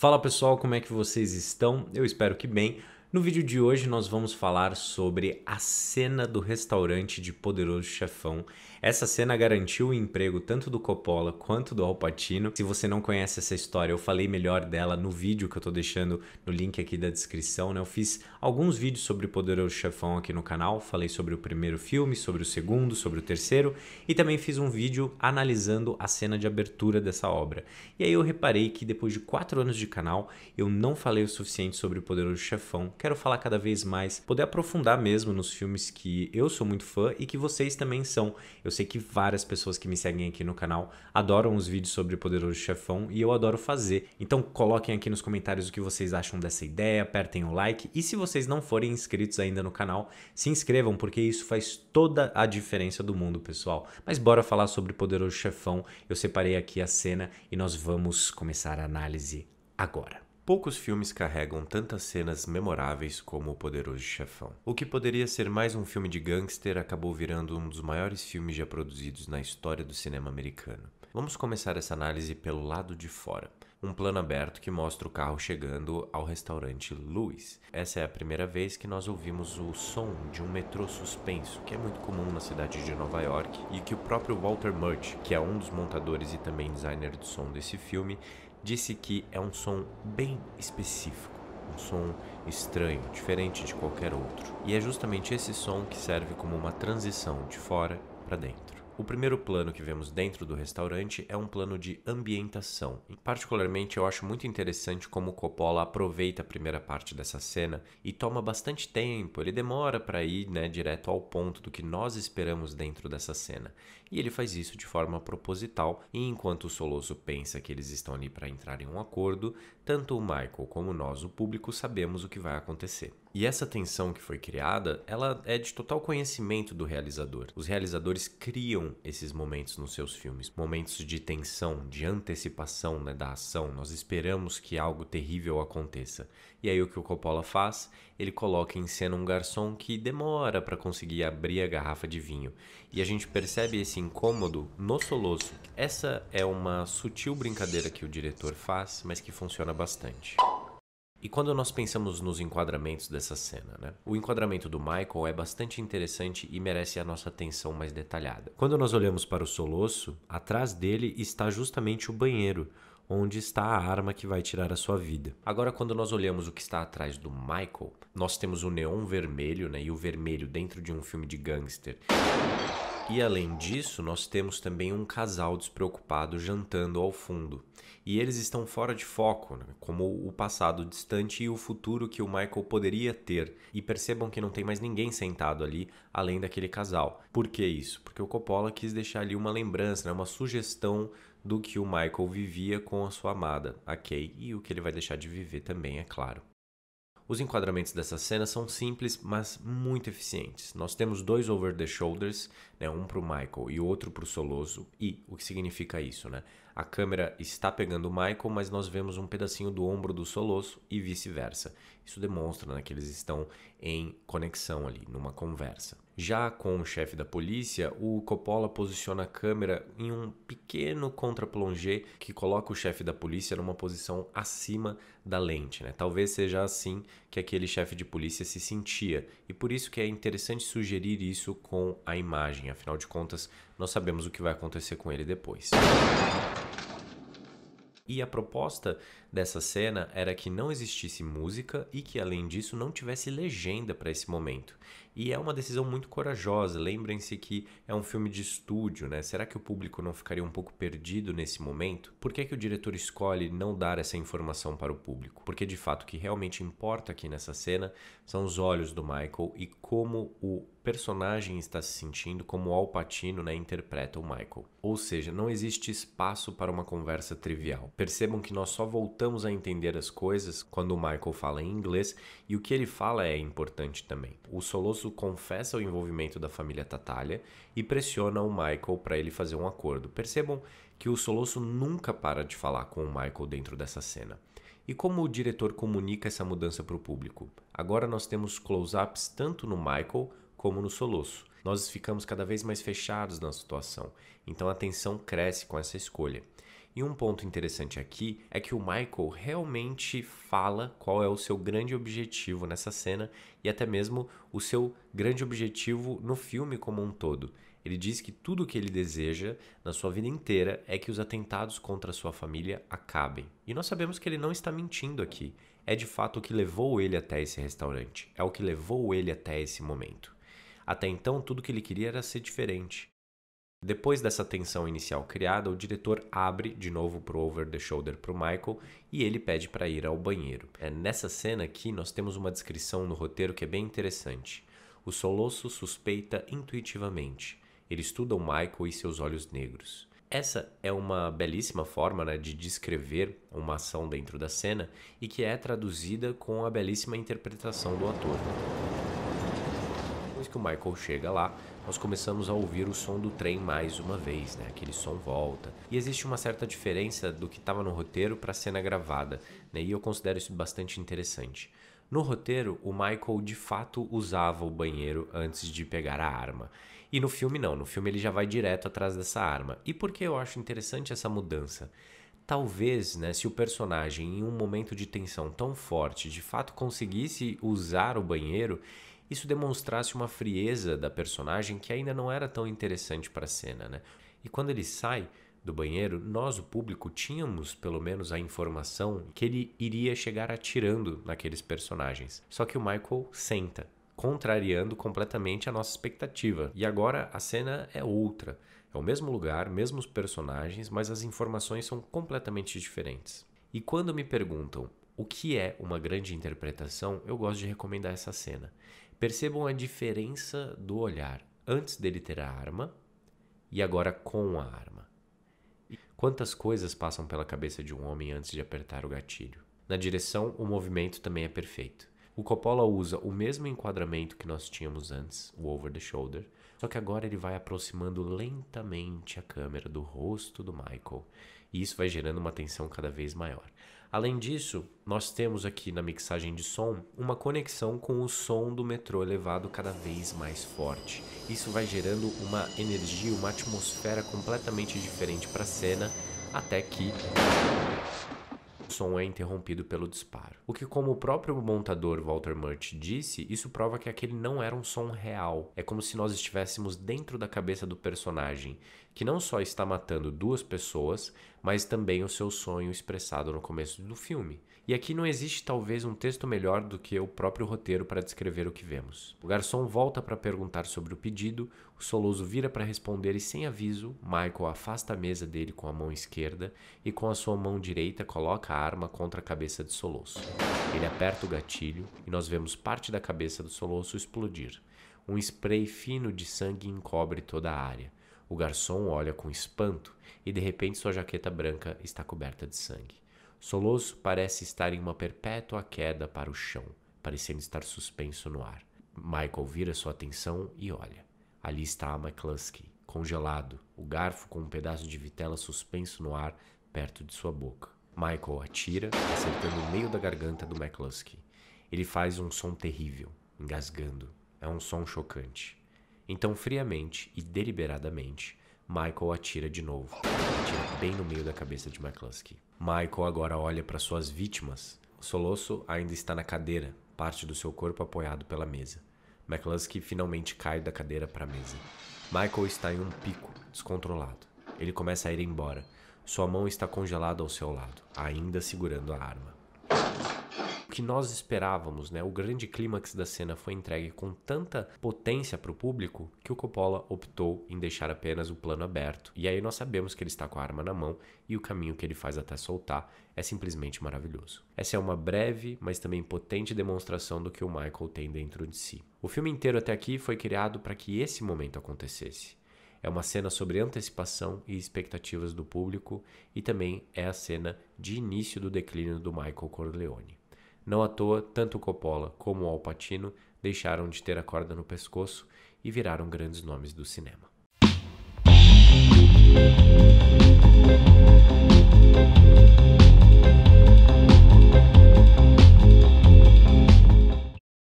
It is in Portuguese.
Fala pessoal, como é que vocês estão? Eu espero que bem. No vídeo de hoje nós vamos falar sobre a cena do restaurante de Poderoso Chefão. Essa cena garantiu o emprego tanto do Coppola quanto do Alpatino. Se você não conhece essa história, eu falei melhor dela no vídeo que eu tô deixando no link aqui da descrição, né? Eu fiz alguns vídeos sobre Poderoso Chefão aqui no canal, falei sobre o primeiro filme, sobre o segundo, sobre o terceiro e também fiz um vídeo analisando a cena de abertura dessa obra. E aí eu reparei que depois de quatro anos de canal, eu não falei o suficiente sobre Poderoso Chefão quero falar cada vez mais, poder aprofundar mesmo nos filmes que eu sou muito fã e que vocês também são. Eu sei que várias pessoas que me seguem aqui no canal adoram os vídeos sobre Poderoso Chefão e eu adoro fazer. Então coloquem aqui nos comentários o que vocês acham dessa ideia, apertem o like e se vocês não forem inscritos ainda no canal, se inscrevam porque isso faz toda a diferença do mundo, pessoal. Mas bora falar sobre Poderoso Chefão. Eu separei aqui a cena e nós vamos começar a análise agora. Poucos filmes carregam tantas cenas memoráveis como O Poderoso Chefão. O que poderia ser mais um filme de gangster acabou virando um dos maiores filmes já produzidos na história do cinema americano. Vamos começar essa análise pelo lado de fora. Um plano aberto que mostra o carro chegando ao restaurante Louis. Essa é a primeira vez que nós ouvimos o som de um metrô suspenso, que é muito comum na cidade de Nova York, e que o próprio Walter Murch, que é um dos montadores e também designer de som desse filme, disse que é um som bem específico, um som estranho, diferente de qualquer outro. E é justamente esse som que serve como uma transição de fora para dentro. O primeiro plano que vemos dentro do restaurante é um plano de ambientação. Particularmente, eu acho muito interessante como Coppola aproveita a primeira parte dessa cena e toma bastante tempo. Ele demora para ir né, direto ao ponto do que nós esperamos dentro dessa cena. E ele faz isso de forma proposital. E enquanto o Soloso pensa que eles estão ali para entrar em um acordo, tanto o Michael como nós, o público, sabemos o que vai acontecer. E essa tensão que foi criada, ela é de total conhecimento do realizador. Os realizadores criam esses momentos nos seus filmes, momentos de tensão, de antecipação né, da ação. Nós esperamos que algo terrível aconteça. E aí o que o Coppola faz? Ele coloca em cena um garçom que demora para conseguir abrir a garrafa de vinho. E a gente percebe esse incômodo no soluço. Essa é uma sutil brincadeira que o diretor faz, mas que funciona bastante. E quando nós pensamos nos enquadramentos dessa cena, né? O enquadramento do Michael é bastante interessante e merece a nossa atenção mais detalhada. Quando nós olhamos para o soluço, atrás dele está justamente o banheiro, onde está a arma que vai tirar a sua vida. Agora, quando nós olhamos o que está atrás do Michael, nós temos o neon vermelho, né? E o vermelho dentro de um filme de gangster. E além disso, nós temos também um casal despreocupado jantando ao fundo. E eles estão fora de foco, né? como o passado distante e o futuro que o Michael poderia ter. E percebam que não tem mais ninguém sentado ali, além daquele casal. Por que isso? Porque o Coppola quis deixar ali uma lembrança, né? uma sugestão do que o Michael vivia com a sua amada, a Kay, e o que ele vai deixar de viver também, é claro. Os enquadramentos dessa cena são simples, mas muito eficientes. Nós temos dois over the shoulders, né, um para o Michael e outro para o Soloso. E o que significa isso? Né? A câmera está pegando o Michael, mas nós vemos um pedacinho do ombro do Soloso e vice-versa. Isso demonstra né, que eles estão em conexão ali, numa conversa. Já com o chefe da polícia, o Coppola posiciona a câmera em um pequeno contra-plongé que coloca o chefe da polícia numa posição acima da lente. Né? Talvez seja assim que aquele chefe de polícia se sentia, e por isso que é interessante sugerir isso com a imagem, afinal de contas, nós sabemos o que vai acontecer com ele depois. E a proposta dessa cena era que não existisse música e que, além disso, não tivesse legenda para esse momento. E é uma decisão muito corajosa. Lembrem-se que é um filme de estúdio, né? Será que o público não ficaria um pouco perdido nesse momento? Por que, é que o diretor escolhe não dar essa informação para o público? Porque de fato o que realmente importa aqui nessa cena são os olhos do Michael e como o personagem está se sentindo, como Al Pacino né, interpreta o Michael. Ou seja, não existe espaço para uma conversa trivial. Percebam que nós só voltamos a entender as coisas quando o Michael fala em inglês e o que ele fala é importante também. O soluço confessa o envolvimento da família Tatália e pressiona o Michael para ele fazer um acordo. Percebam que o Solosso nunca para de falar com o Michael dentro dessa cena. E como o diretor comunica essa mudança para o público? Agora nós temos close-ups tanto no Michael como no Solosso. Nós ficamos cada vez mais fechados na situação, então a tensão cresce com essa escolha. E um ponto interessante aqui é que o Michael realmente fala qual é o seu grande objetivo nessa cena e até mesmo o seu grande objetivo no filme como um todo. Ele diz que tudo o que ele deseja na sua vida inteira é que os atentados contra sua família acabem. E nós sabemos que ele não está mentindo aqui. É de fato o que levou ele até esse restaurante, é o que levou ele até esse momento. Até então, tudo que ele queria era ser diferente. Depois dessa tensão inicial criada, o diretor abre de novo pro over the shoulder pro Michael e ele pede para ir ao banheiro. É nessa cena aqui nós temos uma descrição no roteiro que é bem interessante. O soluço suspeita intuitivamente. Ele estuda o Michael e seus olhos negros. Essa é uma belíssima forma né, de descrever uma ação dentro da cena e que é traduzida com a belíssima interpretação do ator que o Michael chega lá, nós começamos a ouvir o som do trem mais uma vez, né? Aquele som volta. E existe uma certa diferença do que estava no roteiro para a cena gravada, né? E eu considero isso bastante interessante. No roteiro, o Michael de fato usava o banheiro antes de pegar a arma. E no filme não, no filme ele já vai direto atrás dessa arma. E por que eu acho interessante essa mudança? talvez, né, se o personagem em um momento de tensão tão forte de fato conseguisse usar o banheiro, isso demonstrasse uma frieza da personagem que ainda não era tão interessante para a cena, né? E quando ele sai do banheiro, nós, o público, tínhamos pelo menos a informação que ele iria chegar atirando naqueles personagens. Só que o Michael senta, contrariando completamente a nossa expectativa. E agora a cena é outra. É o mesmo lugar, mesmos personagens, mas as informações são completamente diferentes. E quando me perguntam o que é uma grande interpretação, eu gosto de recomendar essa cena. Percebam a diferença do olhar antes dele ter a arma e agora com a arma. Quantas coisas passam pela cabeça de um homem antes de apertar o gatilho? Na direção, o movimento também é perfeito. O Coppola usa o mesmo enquadramento que nós tínhamos antes, o over the shoulder, só que agora ele vai aproximando lentamente a câmera do rosto do Michael, e isso vai gerando uma tensão cada vez maior. Além disso, nós temos aqui na mixagem de som uma conexão com o som do metrô elevado cada vez mais forte. Isso vai gerando uma energia, uma atmosfera completamente diferente para a cena, até que o som é interrompido pelo disparo. O que, como o próprio montador Walter Murch disse, isso prova que aquele não era um som real. É como se nós estivéssemos dentro da cabeça do personagem, que não só está matando duas pessoas, mas também o seu sonho expressado no começo do filme. E aqui não existe talvez um texto melhor do que o próprio roteiro para descrever o que vemos. O garçom volta para perguntar sobre o pedido, o Soloso vira para responder e, sem aviso, Michael afasta a mesa dele com a mão esquerda e, com a sua mão direita, coloca a arma contra a cabeça de Soloso. Ele aperta o gatilho e nós vemos parte da cabeça do Soloso explodir. Um spray fino de sangue encobre toda a área. O garçom olha com espanto e de repente sua jaqueta branca está coberta de sangue. Soloso parece estar em uma perpétua queda para o chão, parecendo estar suspenso no ar. Michael vira sua atenção e olha. Ali está a McCluskey, congelado, o garfo com um pedaço de vitela suspenso no ar perto de sua boca. Michael atira, acertando o meio da garganta do McCluskey. Ele faz um som terrível, engasgando. É um som chocante. Então, friamente e deliberadamente, Michael atira de novo. Atira bem no meio da cabeça de McCluskey. Michael agora olha para suas vítimas. O soluço ainda está na cadeira, parte do seu corpo apoiado pela mesa. McCluskey finalmente cai da cadeira para a mesa. Michael está em um pico, descontrolado. Ele começa a ir embora. Sua mão está congelada ao seu lado, ainda segurando a arma que nós esperávamos, né? O grande clímax da cena foi entregue com tanta potência para o público que o Coppola optou em deixar apenas o plano aberto. E aí nós sabemos que ele está com a arma na mão e o caminho que ele faz até soltar é simplesmente maravilhoso. Essa é uma breve, mas também potente demonstração do que o Michael tem dentro de si. O filme inteiro até aqui foi criado para que esse momento acontecesse. É uma cena sobre antecipação e expectativas do público e também é a cena de início do declínio do Michael Corleone. Não à toa, tanto Coppola como Al Pacino deixaram de ter a corda no pescoço e viraram grandes nomes do cinema.